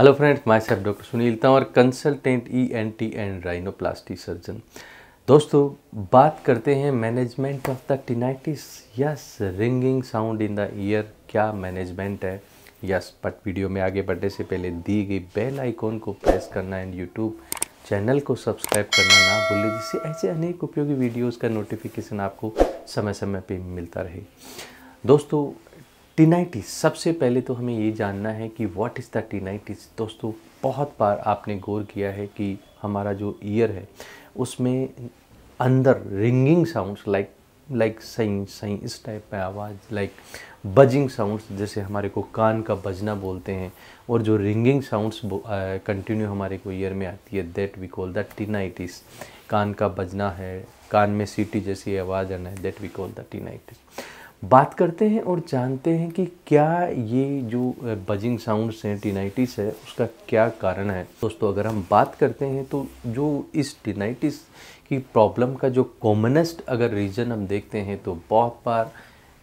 hello friends myself doctor Sunil Tanwar consultant E N T and rhinoplasty surgeon दोस्तों बात करते हैं management of the tinnitus yes ringing sound in the ear क्या management है yes but video में आगे बढ़ने से पहले दी गई बेल आइकॉन को प्रेस करना एंड यूट्यूब चैनल को सब्सक्राइब करना ना भूलें जिससे ऐसे अनेक उपयोगी वीडियोज़ का नोटिफिकेशन आपको समय समय पर मिलता रहे दोस्तों टिनाइटिस सबसे पहले तो हमें ये जानना है कि व्हाट इज़ द टीनाइटिस दोस्तों बहुत बार आपने गौर किया है कि हमारा जो ईयर है उसमें अंदर रिंगिंग साउंड्स लाइक लाइक सही सही इस टाइप का आवाज़ लाइक बजिंग साउंड्स जैसे हमारे को कान का बजना बोलते हैं और जो रिंगिंग साउंड्स कंटिन्यू हमारे को ईयर में आती है that we call the tinnitus कान का बजना है कान में सीटी जैसी आवाज़ आना है that we call the tinnitus बात करते हैं और जानते हैं कि क्या ये जो बजिंग साउंड्स हैं टिनाइटिस है उसका क्या कारण है दोस्तों अगर हम बात करते हैं तो जो इस टिनाइटिस की प्रॉब्लम का जो कॉमनेस्ट अगर रीज़न हम देखते हैं तो बहुत बार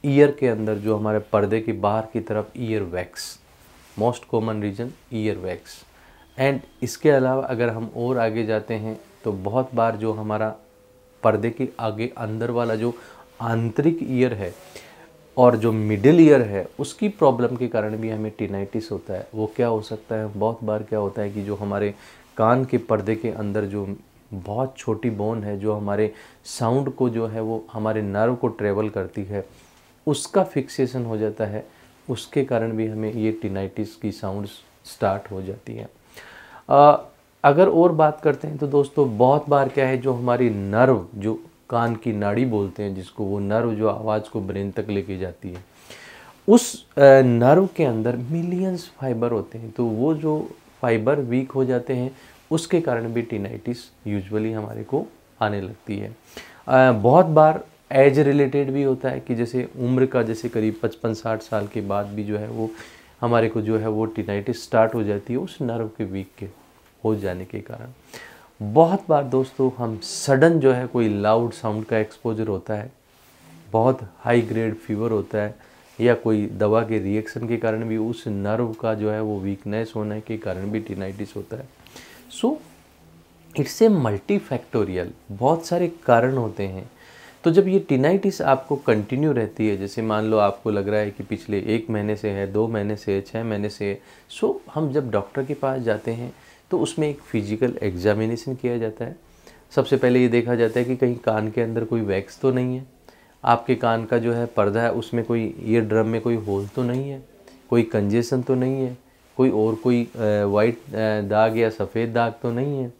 ईयर के अंदर जो हमारे पर्दे के बाहर की तरफ ear wax most common reason ear wax and इसके अलावा अगर हम और आगे जाते हैं तो बहुत बार जो हमारा पर्दे के आगे अंदर वाला जो आंतरिक ईयर है और जो मिडिल ईयर है उसकी प्रॉब्लम के कारण भी हमें टिनाइटिस होता है वो क्या हो सकता है बहुत बार क्या होता है कि जो हमारे कान के पर्दे के अंदर जो बहुत छोटी बोन है जो हमारे साउंड को जो है वो हमारे नर्व को ट्रेवल करती है उसका फिक्सेशन हो जाता है उसके कारण भी हमें ये टिनाइटिस की साउंड स्टार्ट हो जाती है आ, अगर और बात करते हैं तो दोस्तों बहुत बार क्या है जो हमारी नर्व जो कान की नाड़ी बोलते हैं जिसको वो नर्व जो आवाज़ को ब्रेन तक लेके जाती है उस नर्व के अंदर मिलियंस फाइबर होते हैं तो वो जो फाइबर वीक हो जाते हैं उसके कारण भी टीनाइटिस यूजुअली हमारे को आने लगती है बहुत बार एज रिलेटेड भी होता है कि जैसे उम्र का जैसे करीब पचपन साठ साल के बाद भी जो है वो हमारे को जो है वो टीनाइटिस स्टार्ट हो जाती है उस नर्व के वीक के हो जाने के कारण बहुत बार दोस्तों हम सडन जो है कोई लाउड साउंड का एक्सपोजर होता है बहुत हाई ग्रेड फीवर होता है या कोई दवा के रिएक्शन के कारण भी उस नर्व का जो है वो वीकनेस होने के कारण भी टिनाइटिस होता है so it's a multifactorial बहुत सारे कारण होते हैं तो जब ये टिनाइटिस आपको कंटिन्यू रहती है जैसे मान लो आपको लग रहा है कि पिछले एक महीने से है दो महीने से है छः महीने से है सो हम जब डॉक्टर के पास जाते हैं तो उसमें एक फिजिकल एग्जामिनेशन किया जाता है सबसे पहले ये देखा जाता है कि कहीं कान के अंदर कोई वैक्स तो नहीं है आपके कान का जो है पर्दा है उसमें कोई ईयर ड्रम में कोई होल तो नहीं है कोई कंजेशन तो नहीं है कोई और कोई वाइट दाग या सफ़ेद दाग तो नहीं है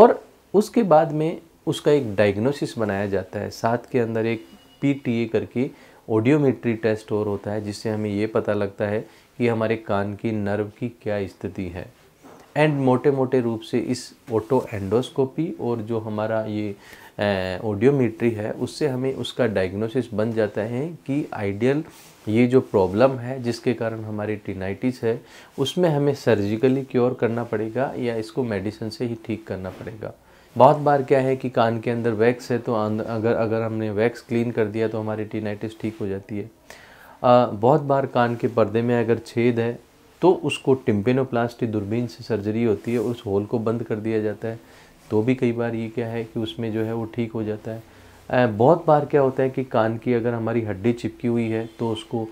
और उसके बाद में उसका एक डायग्नोसिस बनाया जाता है साथ के अंदर एक पी करके ऑडियोमेट्री टेस्ट और होता है जिससे हमें ये पता लगता है कि हमारे कान की नर्व की क्या स्थिति है एंड मोटे मोटे रूप से इस ऑटो एंडोस्कोपी और जो हमारा ये ऑडियोमीट्री है उससे हमें उसका डायग्नोसिस बन जाता है कि आइडियल ये जो प्रॉब्लम है जिसके कारण हमारी टिनाइटिस है उसमें हमें सर्जिकली क्योर करना पड़ेगा या इसको मेडिसिन से ही ठीक करना पड़ेगा बहुत बार क्या है कि कान के अंदर वैक्स है तो अगर अगर हमने वैक्स क्लीन कर दिया तो हमारी टीनाइटिस ठीक हो जाती है आ, बहुत बार कान के पर्दे में अगर छेद है तो उसको टिम्पेनोप्लास्टी दूरबीन से सर्जरी होती है उस होल को बंद कर दिया जाता है तो भी कई बार ये क्या है कि उसमें जो है वो ठीक हो जाता है बहुत बार क्या होता है कि कान की अगर हमारी हड्डी चिपकी हुई है तो उसको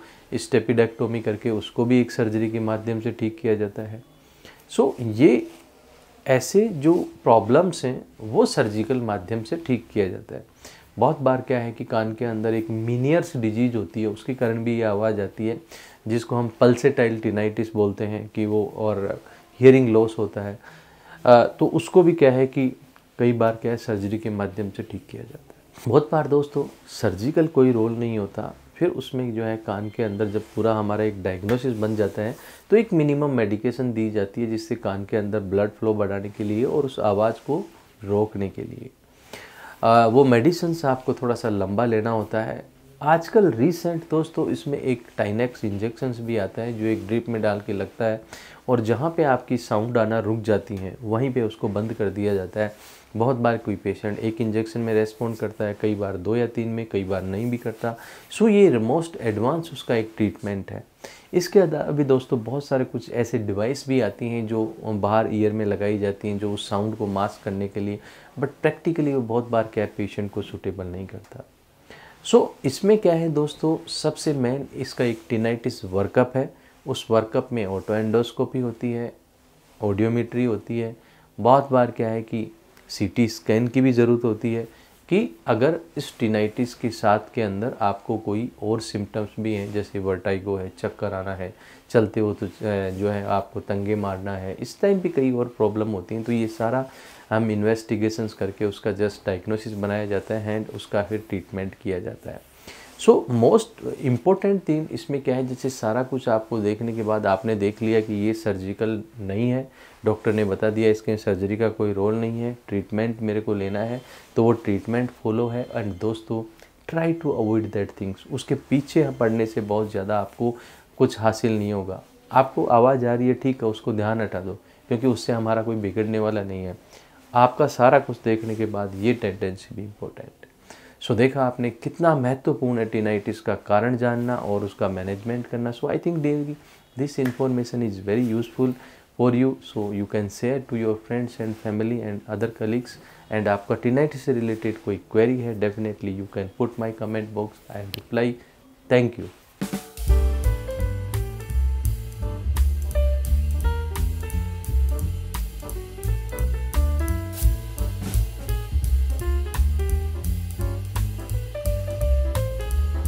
स्टेपिडेक्टोमी करके उसको भी एक सर्जरी के माध्यम से ठीक किया जाता है सो ये ऐसे जो प्रॉब्लम्स हैं वो सर्जिकल माध्यम से ठीक किया जाता है बहुत बार क्या है कि कान के अंदर एक मीनियर्स डिजीज होती है उसके कारण भी ये आवाज़ आती है जिसको हम पल्सेटाइल टिनाइटिस बोलते हैं कि वो और हियरिंग लॉस होता है आ, तो उसको भी क्या है कि कई बार क्या है सर्जरी के माध्यम से ठीक किया जाता है बहुत बार दोस्तों सर्जिकल कोई रोल नहीं होता फिर उसमें जो है कान के अंदर जब पूरा हमारा एक डायग्नोसिस बन जाता है तो एक मिनिमम मेडिकेशन दी जाती है जिससे कान के अंदर ब्लड फ्लो बढ़ाने के लिए और उस आवाज़ को रोकने के लिए वो मेडिसिन आपको थोड़ा सा लंबा लेना होता है आजकल रिसेंट दोस्तों इसमें एक टाइनेक्स इंजेक्शंस भी आता है जो एक ड्रिप में डाल के लगता है और जहाँ पे आपकी साउंड आना रुक जाती है वहीं पे उसको बंद कर दिया जाता है बहुत बार कोई पेशेंट एक इंजेक्शन में रेस्पॉन्ड करता है कई बार दो या तीन में कई बार नहीं भी करता सो ये मोस्ट एडवांस उसका एक ट्रीटमेंट है इसके अलावा भी दोस्तों बहुत सारे कुछ ऐसे डिवाइस भी आती हैं जो बाहर ईयर में लगाई जाती हैं जो उस साउंड को मास्क करने के लिए बट प्रैक्टिकली वो बहुत बार क्या पेशेंट को सूटेबल नहीं करता सो so, इसमें क्या है दोस्तों सबसे मेन इसका एक टिनाइटिस वर्कअप है उस वर्कअप में ऑटो एंडोस्कोपी होती है ऑडियोमीट्री होती है बहुत बार क्या है कि सीटी स्कैन की भी ज़रूरत होती है कि अगर इस टिनाइटिस के साथ के अंदर आपको कोई और सिम्टम्स भी हैं जैसे वर्टाइगो है चक्कर आना है चलते हो तो जो है आपको तंगे मारना है इस टाइम भी कई और प्रॉब्लम होती हैं तो ये सारा हम इन्वेस्टिगेशंस करके उसका जस्ट डायग्नोसिस बनाया जाता है एंड उसका फिर ट्रीटमेंट किया जाता है सो मोस्ट इम्पोर्टेंट थिंग इसमें क्या है जैसे सारा कुछ आपको देखने के बाद आपने देख लिया कि ये सर्जिकल नहीं है डॉक्टर ने बता दिया इसके सर्जरी का कोई रोल नहीं है ट्रीटमेंट मेरे को लेना है तो वो ट्रीटमेंट फॉलो है एंड दोस्तों try to avoid that things उसके पीछे पड़ने से बहुत ज़्यादा आपको कुछ हासिल नहीं होगा आपको आवाज़ आ रही है ठीक है उसको ध्यान हटा दो क्योंकि उससे हमारा कोई बिगड़ने वाला नहीं है आपका सारा कुछ देखने के बाद ये टेंडेंसी भी इम्पोर्टेंट है सो देखा आपने कितना महत्वपूर्ण है टीनाइटिस का कारण जानना और उसका मैनेजमेंट करना so I think daily this information is very useful for you so you can share to your friends and family and other colleagues and आपका टीनाइटिस से रिलेटेड कोई क्वेरी है definitely you can put my comment box I reply thank you